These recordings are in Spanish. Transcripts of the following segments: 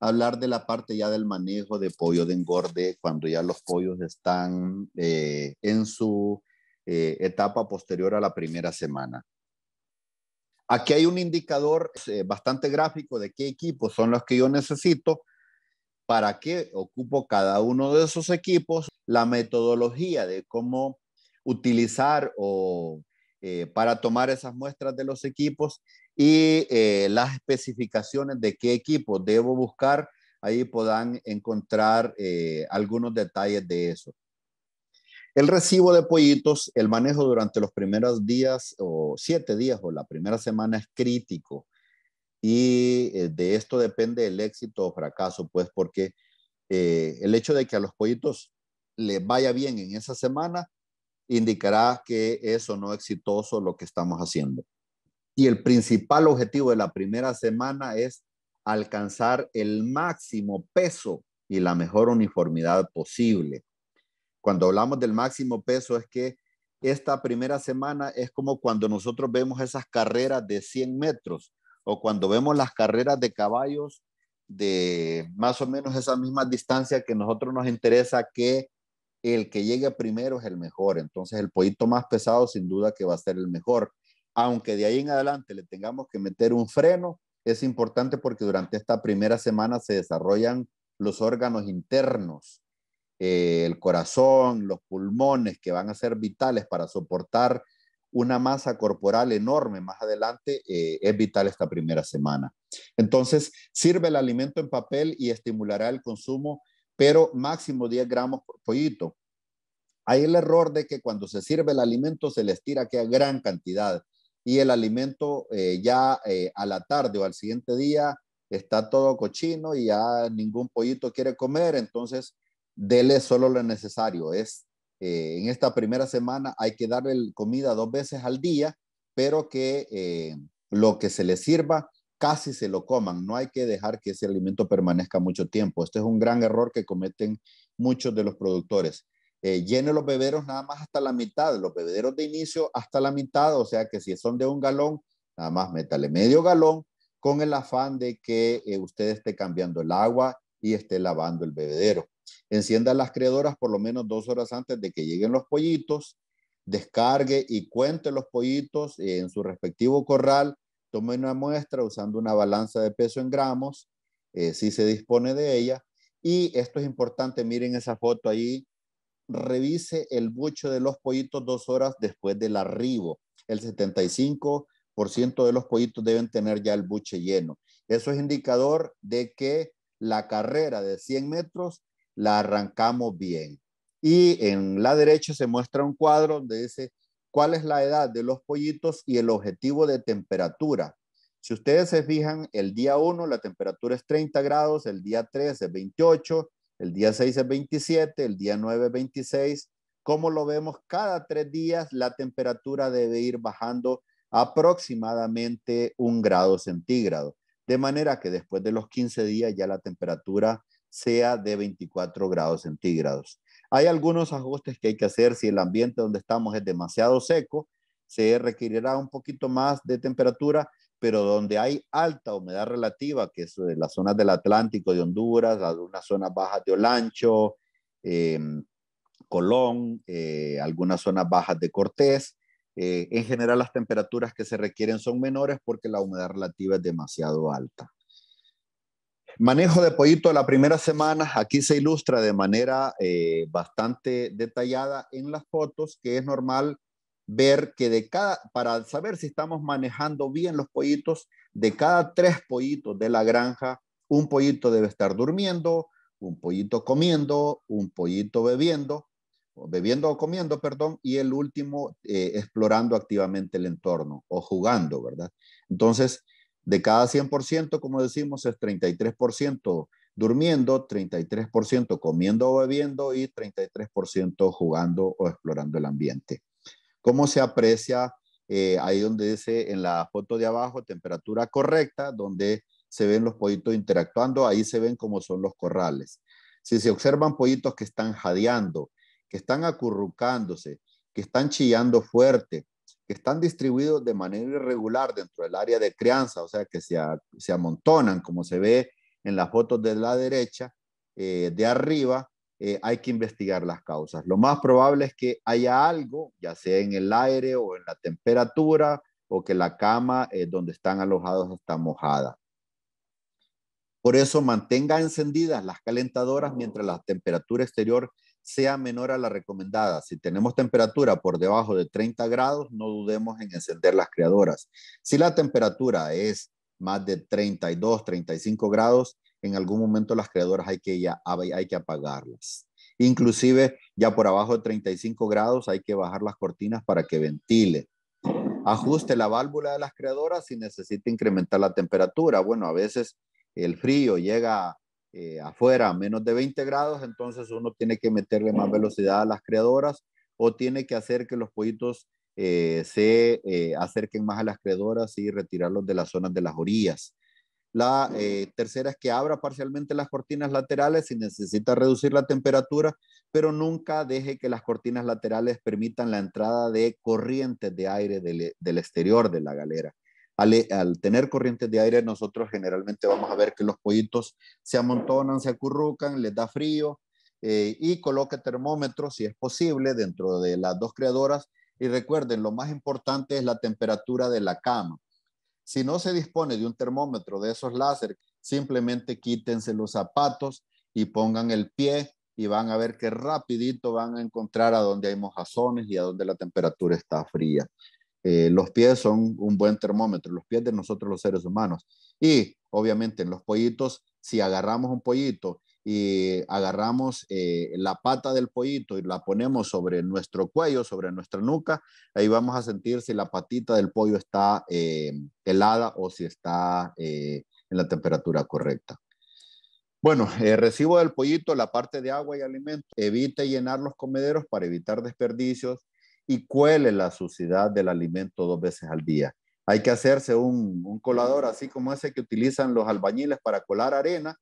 hablar de la parte ya del manejo de pollo de engorde, cuando ya los pollos están eh, en su eh, etapa posterior a la primera semana. Aquí hay un indicador eh, bastante gráfico de qué equipos son los que yo necesito, para qué ocupo cada uno de esos equipos, la metodología de cómo utilizar o para tomar esas muestras de los equipos y eh, las especificaciones de qué equipo debo buscar, ahí podrán encontrar eh, algunos detalles de eso. El recibo de pollitos, el manejo durante los primeros días o siete días o la primera semana es crítico y eh, de esto depende el éxito o fracaso, pues porque el hecho de que a los pollitos les vaya bien en esa semana indicará que eso o no exitoso lo que estamos haciendo. Y el principal objetivo de la primera semana es alcanzar el máximo peso y la mejor uniformidad posible. Cuando hablamos del máximo peso es que esta primera semana es como cuando nosotros vemos esas carreras de 100 metros o cuando vemos las carreras de caballos de más o menos esa misma distancia que nosotros nos interesa que el que llegue primero es el mejor. Entonces el pollito más pesado sin duda que va a ser el mejor aunque de ahí en adelante le tengamos que meter un freno, es importante porque durante esta primera semana se desarrollan los órganos internos, eh, el corazón, los pulmones, que van a ser vitales para soportar una masa corporal enorme más adelante, eh, es vital esta primera semana. Entonces, sirve el alimento en papel y estimulará el consumo, pero máximo 10 gramos por pollito. Hay el error de que cuando se sirve el alimento se le estira que gran cantidad y el alimento eh, ya eh, a la tarde o al siguiente día está todo cochino y ya ningún pollito quiere comer, entonces dele solo lo necesario. Es eh, en esta primera semana hay que darle comida dos veces al día, pero que lo que se le sirva casi se lo coman. No hay que dejar que ese alimento permanezca mucho tiempo. Este es un gran error que cometen muchos de los productores. Eh, llene los bebederos nada más hasta la mitad, los bebederos de inicio hasta la mitad, o sea que si son de un galón, nada más métale medio galón con el afán de que eh, usted esté cambiando el agua y esté lavando el bebedero. Encienda las creadoras por lo menos dos horas antes de que lleguen los pollitos, descargue y cuente los pollitos eh, en su respectivo corral, tome una muestra usando una balanza de peso en gramos, si se dispone de ella. Y esto es importante, miren esa foto ahí, revise el buche de los pollitos dos horas después del arribo. El 75% de los pollitos deben tener ya el buche lleno. Eso es indicador de que la carrera de 100 metros la arrancamos bien. Y en la derecha se muestra un cuadro donde dice cuál es la edad de los pollitos y el objetivo de temperatura. Si ustedes se fijan, el día 1 la temperatura es 30 grados, el día 3 es 28, el día 6 es 27, el día 9 es 26. Como lo vemos, cada tres días la temperatura debe ir bajando aproximadamente un grado centígrado. De manera que después de los 15 días ya la temperatura sea de 24 grados centígrados. Hay algunos ajustes que hay que hacer si el ambiente donde estamos es demasiado seco, se requerirá un poquito más de temperatura, pero donde hay alta humedad relativa, que es eh, las zonas del Atlántico de Honduras, algunas zonas bajas de Olancho, em, Colón, eh, algunas zonas bajas de Cortés. Eh, en general las temperaturas que se requieren son menores porque la humedad relativa es demasiado alta. Manejo de pollito la primera semana, aquí se ilustra de manera bastante detallada en las fotos, que es normal ver que de cada, para saber si estamos manejando bien los pollitos, de cada tres pollitos de la granja, un pollito debe estar durmiendo, un pollito comiendo, un pollito bebiendo, bebiendo o comiendo, perdón, y el último eh, explorando activamente el entorno o jugando, ¿verdad? Entonces, de cada 100%, como decimos, es 33% durmiendo, 33% comiendo o bebiendo y 33% jugando o explorando el ambiente. ¿Cómo se aprecia? Eh, ahí donde dice en la foto de abajo, temperatura correcta, donde se ven los pollitos interactuando, ahí se ven cómo son los corrales. Si se observan pollitos que están jadeando, que están acurrucándose, que están chillando fuerte, que están distribuidos de manera irregular dentro del área de crianza, o sea, que se, amontonan, como se ve en las fotos de la derecha, eh, de arriba, eh, hay que investigar las causas. Lo más probable es que haya algo, ya sea en el aire o en la temperatura, o que la cama eh, donde están alojados está mojada. Por eso mantenga encendidas las calentadoras mientras la temperatura exterior sea menor a la recomendada. Si tenemos temperatura por debajo de 30 grados, no dudemos en encender las creadoras. Si la temperatura es más de 32, 35 grados, en algún momento las creadoras hay que, ya, hay que apagarlas. Inclusive ya por abajo de 35 grados hay que bajar las cortinas para que ventile. Ajuste la válvula de las creadoras si necesita incrementar la temperatura. Bueno, a veces el frío llega eh, afuera a menos de 20 grados, entonces uno tiene que meterle más velocidad a las creadoras o tiene que hacer que los pollitos eh, se eh, acerquen más a las creadoras y retirarlos de las zonas de las orillas. La eh, tercera es que abra parcialmente las cortinas laterales si necesita reducir la temperatura, pero nunca deje que las cortinas laterales permitan la entrada de corrientes de aire del, eh, exterior de la galera. Eh, al, tener corrientes de aire, nosotros generalmente vamos a ver que los pollitos se amontonan, se acurrucan, les da frío y coloque termómetros, si es posible, dentro de las dos creadoras. Y recuerden, lo más importante es la temperatura de la cama. Si no se dispone de un termómetro de esos láser, simplemente quítense los zapatos y pongan el pie y van a ver que rapidito van a encontrar a dónde hay mojazones y a dónde la temperatura está fría. Eh, los pies son un buen termómetro, los pies de nosotros los seres humanos. Y obviamente en los pollitos, si agarramos un pollito y agarramos eh, la pata del pollito y la ponemos sobre nuestro cuello, sobre nuestra nuca, ahí vamos a sentir si la patita del pollo está eh, helada o si está eh, en la temperatura correcta. Bueno, recibo del pollito la parte de agua y alimento. Evite llenar los comederos para evitar desperdicios y cuele la suciedad del alimento dos veces al día. Hay que hacerse un, un colador así como ese que utilizan los albañiles para colar arena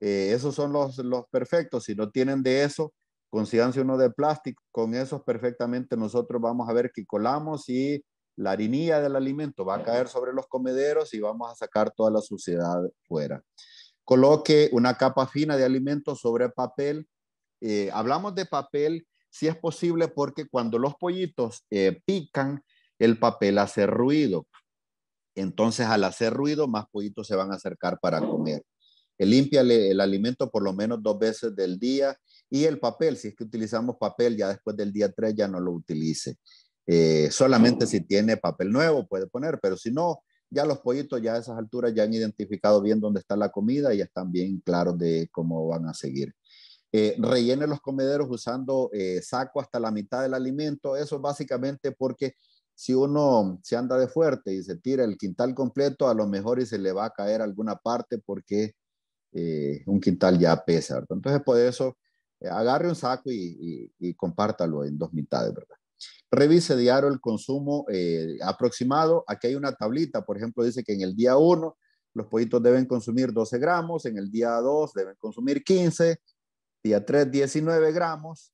eh, esos son los, los perfectos. Si no tienen de eso, consíganse uno de plástico. Con esos perfectamente nosotros vamos a ver que colamos y la harinilla del alimento va a caer sobre los comederos y vamos a sacar toda la suciedad fuera. Coloque una capa fina de alimento sobre papel. Eh, hablamos de papel si es posible porque cuando los pollitos eh, pican, el papel hace ruido. Entonces, al hacer ruido, más pollitos se van a acercar para comer. Límpiale el alimento por lo menos dos veces del día y el papel, si es que utilizamos papel, ya después del día 3 ya no lo utilice. Eh, solamente oh. si tiene papel nuevo puede poner, pero si no, ya los pollitos ya a esas alturas ya han identificado bien dónde está la comida y están bien claros de cómo van a seguir. Eh, rellene los comederos usando eh, saco hasta la mitad del alimento, eso básicamente porque si uno se anda de fuerte y se tira el quintal completo, a lo mejor y se le va a caer alguna parte porque eh, un quintal ya pesa, ¿verdad? Entonces, por eso, eh, agarre un saco y, compártalo en dos mitades, ¿verdad? Revise diario el consumo eh, aproximado. Aquí hay una tablita, por ejemplo, dice que en el día 1 los pollitos deben consumir 12 gramos, en el día 2 deben consumir 15, día 3 19 gramos.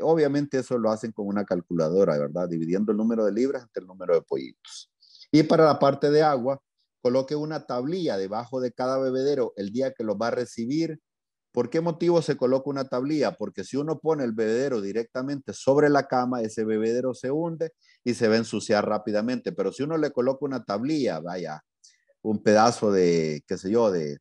obviamente eso lo hacen con una calculadora, ¿verdad? Dividiendo el número de libras entre el número de pollitos. Y para la parte de agua, coloque una tablilla debajo de cada bebedero el día que lo va a recibir. ¿Por qué motivo se coloca una tablilla? Porque si uno pone el bebedero directamente sobre la cama, ese bebedero se hunde y se va a ensuciar rápidamente. Pero si uno le coloca una tablilla, vaya, un pedazo de, qué sé yo, de,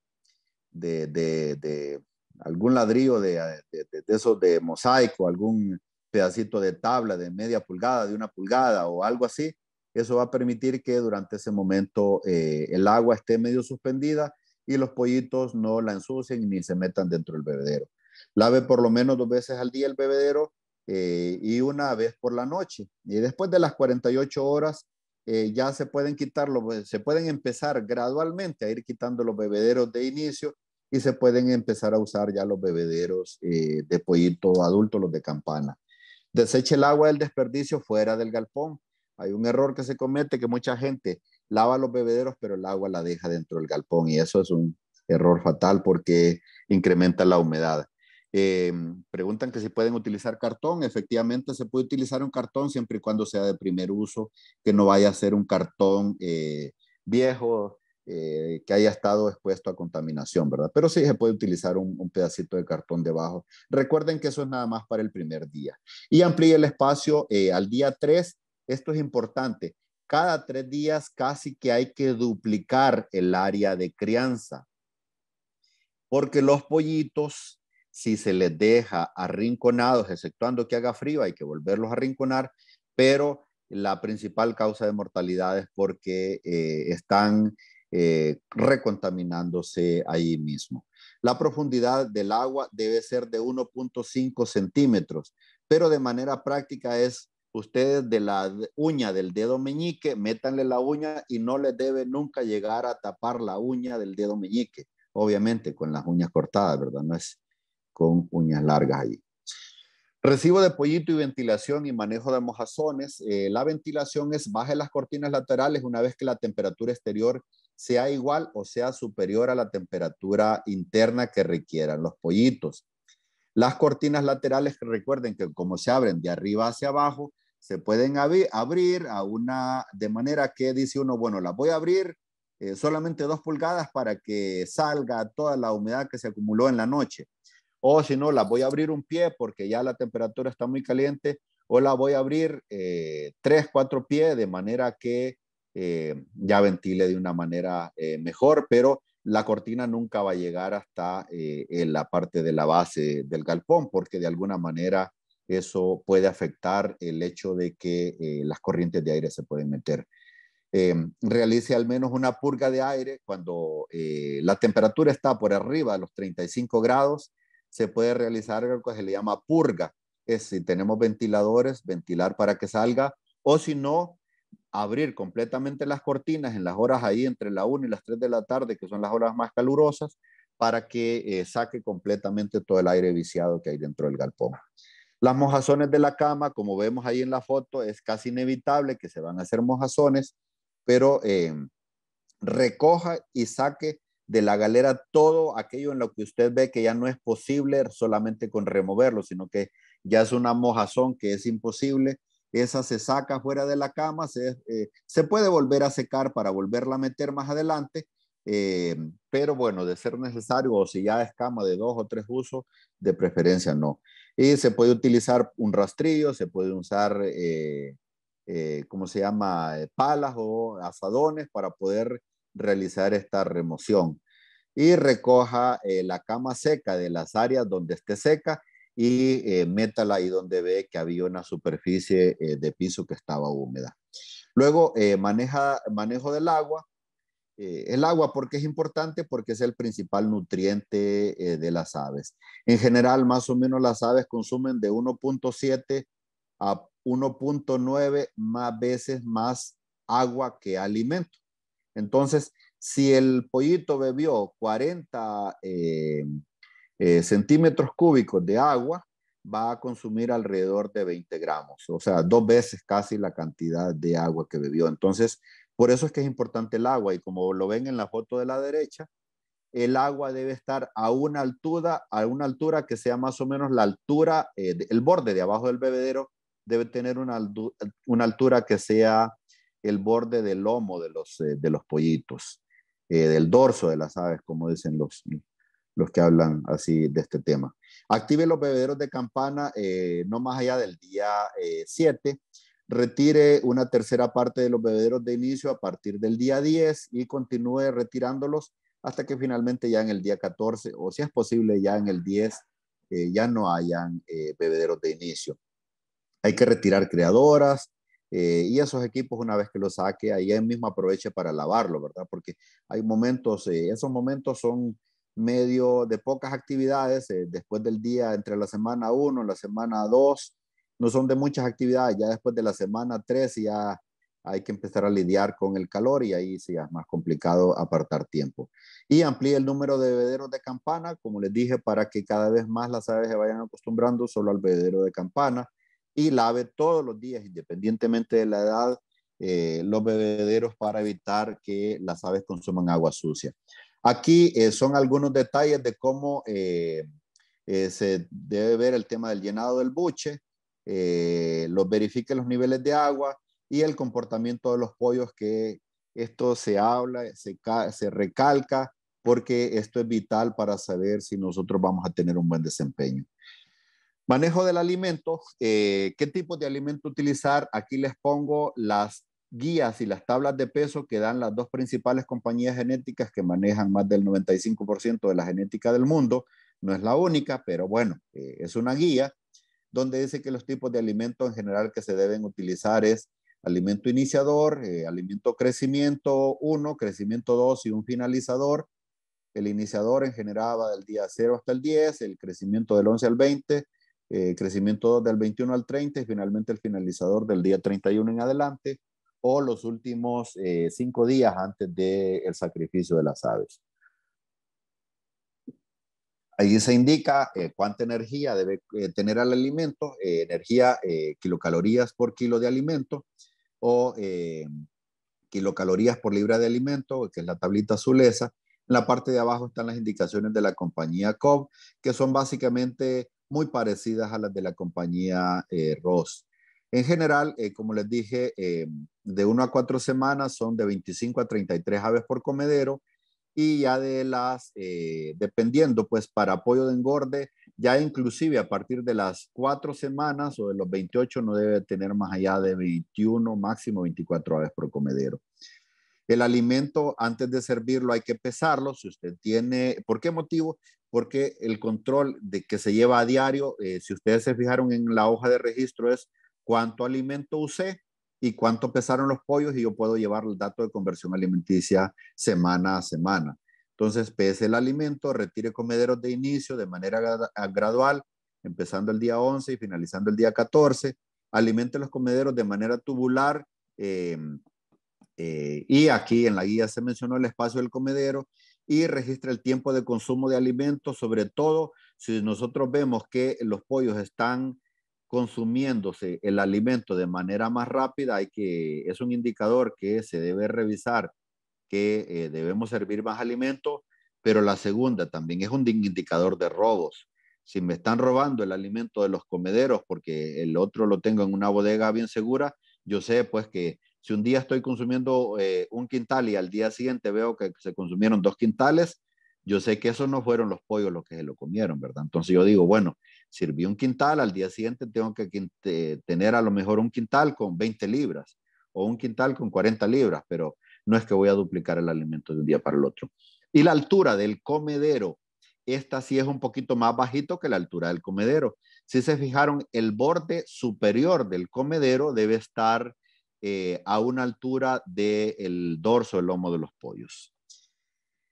de, de, algún ladrillo de, de, esos de mosaico, algún pedacito de tabla de media pulgada, de una pulgada o algo así, eso va a permitir que durante ese momento eh, el agua esté medio suspendida y los pollitos no la ensucien ni se metan dentro del bebedero. Lave por lo menos dos veces al día el bebedero eh, y una vez por la noche. Y después de las 48 horas eh, ya se pueden quitarlo, pues, se pueden empezar gradualmente a ir quitando los bebederos de inicio y se pueden empezar a usar ya los bebederos de pollito adulto, los de campana. Deseche el agua del desperdicio fuera del galpón. Hay un error que se comete que mucha gente lava los bebederos, pero el agua la deja dentro del galpón y eso es un error fatal porque incrementa la humedad. Eh, preguntan que si pueden utilizar cartón. Efectivamente, se puede utilizar un cartón siempre y cuando sea de primer uso, que no vaya a ser un cartón eh, viejo, eh, que haya estado expuesto a contaminación, ¿verdad? Pero sí se puede utilizar un, un, pedacito de cartón debajo. Recuerden que eso es nada más para el primer día. Y amplíe el espacio al día 3 esto es importante. Cada tres días casi que hay que duplicar el área de crianza. Porque los pollitos, si se les deja arrinconados, exceptuando que haga frío, hay que volverlos a arrinconar, pero la principal causa de mortalidad es porque eh, están eh, recontaminándose ahí mismo. La profundidad del agua debe ser de 1.5 centímetros, pero de manera práctica es ustedes de la uña del dedo meñique, métanle la uña y no les debe nunca llegar a tapar la uña del dedo meñique. Obviamente con las uñas cortadas, ¿verdad? No es con uñas largas ahí. Recibo de pollito y ventilación y manejo de mojazones. Eh, la ventilación es baje las cortinas laterales una vez que la temperatura exterior sea igual o sea superior a la temperatura interna que requieran los pollitos. Las cortinas laterales, recuerden que como se abren de arriba hacia abajo, se pueden abrir a una, de manera que dice uno, bueno, la voy a abrir eh, solamente dos pulgadas para que salga toda la humedad que se acumuló en la noche. O si no, la voy a abrir un pie porque ya la temperatura está muy caliente. O la voy a abrir eh, tres, cuatro pies de manera que eh, ya ventile de una manera mejor, pero la cortina nunca va a llegar hasta en la parte de la base del galpón porque de alguna manera eso puede afectar el hecho de que eh, las corrientes de aire se pueden meter. Em, realice al menos una purga de aire cuando eh, la temperatura está por arriba de los 35 grados, se puede realizar algo que se le llama purga. Es si tenemos ventiladores, ventilar para que salga, o si no, abrir completamente las cortinas en las horas ahí entre la 1 y las 3 de la tarde, que son las horas más calurosas, para que eh, saque completamente todo el aire viciado que hay dentro del galpón. Las mojazones de la cama, como vemos ahí en la foto, es casi inevitable que se van a hacer mojazones, pero em, recoja y saque de la galera todo aquello en lo que usted ve que ya no es posible solamente con removerlo, sino que ya es una mojazón que es imposible. Esa se saca fuera de la cama, se eh, puede volver a secar para volverla a meter más adelante, eh, pero bueno, de ser necesario o si ya es cama de dos o tres usos, de preferencia no. Y se puede utilizar un rastrillo, se puede usar, como eh, eh, ¿cómo se llama?, palas o asadones para poder realizar esta remoción. Y recoja la cama seca de las áreas donde esté seca y métala ahí donde ve que había una superficie de piso que estaba húmeda. Luego, maneja, manejo del agua eh, el agua, porque es importante? Porque es el principal nutriente eh, de las aves. En general, más o menos las aves consumen de 1.7 a 1.9 más veces más agua que alimento. Entonces, si el pollito bebió 40 eh, centímetros cúbicos de agua, va a consumir alrededor de 20 gramos, o sea, dos veces casi la cantidad de agua que bebió. Entonces, por eso es que es importante el agua y como lo ven en la foto de la derecha, el agua debe estar a una altura, a una altura que sea más o menos la altura, eh, el borde de abajo del bebedero debe tener una, altura que sea el borde del lomo de los, eh, de los pollitos, eh, del dorso de las aves, como dicen los, los que hablan así de este tema. Active los bebederos de campana no más allá del día 7 retire una tercera parte de los bebederos de inicio a partir del día 10 y continúe retirándolos hasta que finalmente ya en el día 14 o si es posible ya en el 10 eh, ya no hayan eh, bebederos de inicio. Hay que retirar creadoras eh, y esos equipos una vez que los saque ahí mismo aproveche para lavarlo, ¿verdad? Porque hay momentos, esos momentos son medio de pocas actividades, después del día entre la semana 1, la semana 2, no son de muchas actividades, ya después de la semana 3 ya hay que empezar a lidiar con el calor y ahí sí es más complicado apartar tiempo. Y amplíe el número de bebederos de campana, como les dije, para que cada vez más las aves se vayan acostumbrando solo al bebedero de campana y lave todos los días, independientemente de la edad, eh, los bebederos para evitar que las aves consuman agua sucia. Aquí eh, son algunos detalles de cómo eh, se debe ver el tema del llenado del buche. Eh, los verifique los niveles de agua y el comportamiento de los pollos, que esto se habla, se, recalca, porque esto es vital para saber si nosotros vamos a tener un buen desempeño. Manejo del alimento, eh, qué tipo de alimento utilizar. Aquí les pongo las guías y las tablas de peso que dan las dos principales compañías genéticas que manejan más del 95% de la genética del mundo. No es la única, pero bueno, eh, es una guía donde dice que los tipos de alimentos en general que se deben utilizar es alimento iniciador, eh, alimento crecimiento 1, crecimiento 2 y un finalizador. El iniciador en general va del día 0 hasta el 10, el crecimiento del 11 al 20, eh, crecimiento 2 del 21 al 30 y finalmente el finalizador del día 31 en adelante o los últimos eh, cinco días antes del sacrificio de las aves. Ahí se indica eh, cuánta energía debe eh, tener el alimento, eh, energía kilocalorías por kilo de alimento o kilocalorías por libra de alimento, que es la tablita azulesa. En la parte de abajo están las indicaciones de la compañía Cobb, que son básicamente muy parecidas a las de la compañía Ross. En general, como les dije, de 1 a 4 semanas son de 25 a 33 aves por comedero y ya de las, eh, dependiendo pues para apoyo de engorde, ya inclusive a partir de las cuatro semanas o de los 28 no debe tener más allá de 21, máximo 24 aves por comedero. El alimento antes de servirlo hay que pesarlo, si usted tiene, ¿por qué motivo? Porque el control de que se lleva a diario, eh, si ustedes se fijaron en la hoja de registro es cuánto alimento usé y cuánto pesaron los pollos y yo puedo llevar el dato de conversión alimenticia semana a semana. Entonces, pese el alimento, retire comederos de inicio de manera gradual, empezando el día 11 y finalizando el día 14. Alimente los comederos de manera tubular. Eh, eh, y aquí en la guía se mencionó el espacio del comedero y registra el tiempo de consumo de alimentos, sobre todo si nosotros vemos que los pollos están consumiéndose el alimento de manera más rápida, hay que, es un indicador que se debe revisar que eh, debemos servir más alimento, pero la segunda también es un indicador de robos. Si me están robando el alimento de los comederos porque el otro lo tengo en una bodega bien segura, yo sé pues que si un día estoy consumiendo eh, un quintal y al día siguiente veo que se consumieron dos quintales, yo sé que esos no fueron los pollos los que se lo comieron, ¿verdad? Entonces yo digo, bueno, sirvió un quintal, al día siguiente tengo que tener a lo mejor un quintal con 20 libras o un quintal con 40 libras, pero no es que voy a duplicar el alimento de un día para el otro. Y la altura del comedero, esta sí es un poquito más bajito que la altura del comedero. Si se fijaron, el borde superior del comedero debe estar eh, a una altura del dorso, el lomo de los pollos.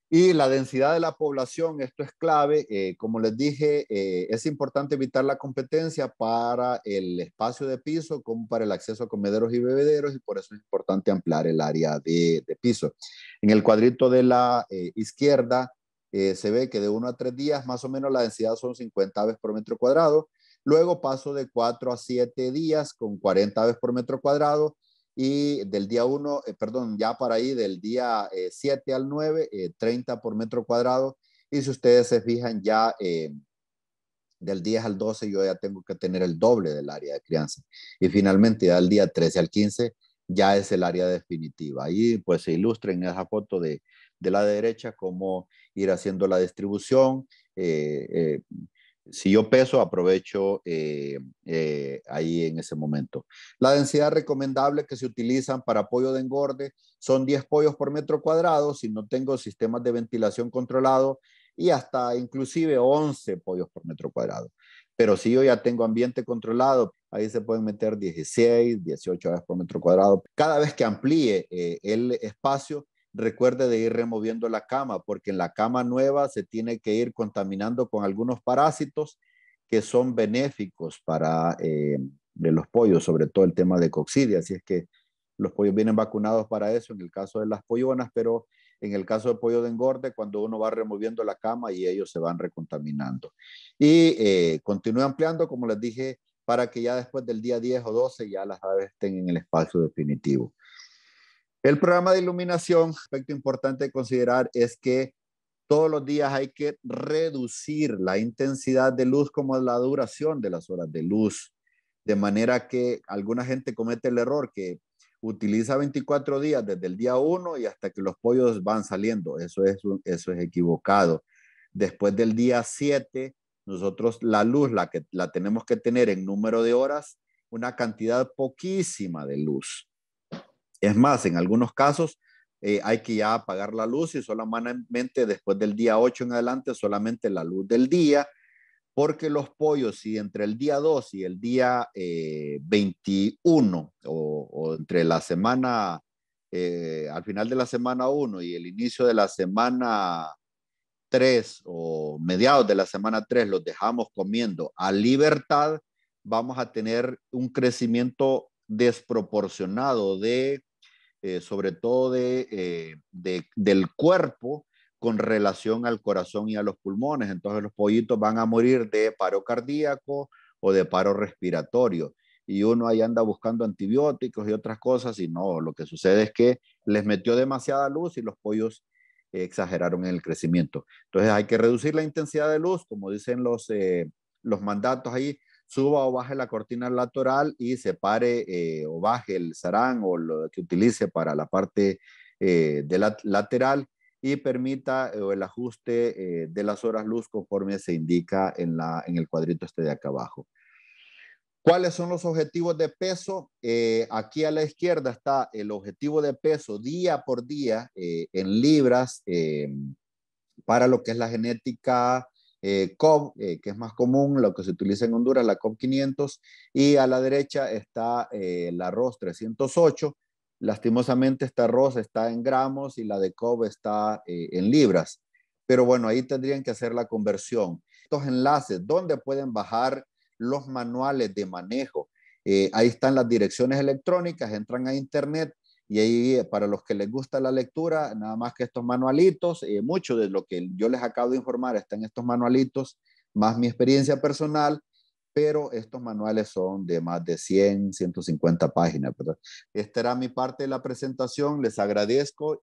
Y la densidad de la población, esto es clave. Eh, como les dije, eh, es importante evitar la competencia para el espacio de piso como para el acceso a comederos y bebederos y por eso es importante ampliar el área de, piso. En el cuadrito de la eh, izquierda se ve que de uno a tres días más o menos la densidad son 50 aves por metro cuadrado. Luego paso de 4 a siete días con 40 aves por metro cuadrado y del día 1, eh, perdón, ya para ahí, del día 7 eh, al 9, 30 eh, por metro cuadrado. Y si ustedes se fijan, ya del 10 al 12 yo ya tengo que tener el doble del área de crianza. Y finalmente, ya del día 13 al 15, ya es el área definitiva. Ahí pues se ilustra en esa foto de, la derecha cómo ir haciendo la distribución. Eh, eh, si yo peso, aprovecho eh, eh, ahí en ese momento. La densidad recomendable que se utilizan para pollo de engorde son 10 pollos por metro cuadrado si no tengo sistemas de ventilación controlado y hasta inclusive 11 pollos por metro cuadrado. Pero si yo ya tengo ambiente controlado, ahí se pueden meter 16, 18 aves por metro cuadrado. Cada vez que amplíe eh, el espacio, recuerde de ir removiendo la cama, porque en la cama nueva se tiene que ir contaminando con algunos parásitos que son benéficos para eh, los pollos, sobre todo el tema de coccidia. Así es que los pollos vienen vacunados para eso en el caso de las pollonas, pero en el caso de pollo de engorde, cuando uno va removiendo la cama y ellos se van recontaminando. Y eh, continúe ampliando, como les dije, para que ya después del día 10 o 12 ya las aves estén en el espacio definitivo. El programa de iluminación, aspecto importante de considerar es que todos los días hay que reducir la intensidad de luz como la duración de las horas de luz, de manera que alguna gente comete el error que utiliza 24 días desde el día 1 y hasta que los pollos van saliendo. Eso es, eso es equivocado. Después del día 7, nosotros la luz la que la tenemos que tener en número de horas, una cantidad poquísima de luz es más, en algunos casos eh, hay que ya apagar la luz y solamente después del día 8 en adelante solamente la luz del día, porque los pollos, si entre el día 2 y el día 21 eh, o, entre la semana, eh, al final de la semana 1 y el inicio de la semana 3 o mediados de la semana 3 los dejamos comiendo a libertad, vamos a tener un crecimiento desproporcionado de eh, sobre todo eh, de, del cuerpo con relación al corazón y a los pulmones. Entonces los pollitos van a morir de paro cardíaco o de paro respiratorio. Y uno ahí anda buscando antibióticos y otras cosas y no, lo que sucede es que les metió demasiada luz y los pollos exageraron en el crecimiento. Entonces hay que reducir la intensidad de luz, como dicen los, eh, los mandatos ahí, suba o baje la cortina lateral y separe eh, o baje el sarán o lo que utilice para la parte eh, de la, lateral y permita eh, el ajuste de las horas luz conforme se indica en, la, en el cuadrito este de acá abajo. ¿Cuáles son los objetivos de peso? aquí a la izquierda está el objetivo de peso día por día en libras para lo que es la genética eh, eh, que es más común, lo que se utiliza en Honduras, la COB 500, y a la derecha está el eh, la ROS 308. Lastimosamente esta arroz está en gramos y la de COB está eh, en libras. Pero bueno, ahí tendrían que hacer la conversión. Estos enlaces, ¿dónde pueden bajar los manuales de manejo? ahí están las direcciones electrónicas, entran a internet y ahí, para los que les gusta la lectura, nada más que estos manualitos, eh, mucho de lo que yo les acabo de informar está en estos manualitos, más mi experiencia personal, pero estos manuales son de más de 100, 150 páginas. Esta era mi parte de la presentación, les agradezco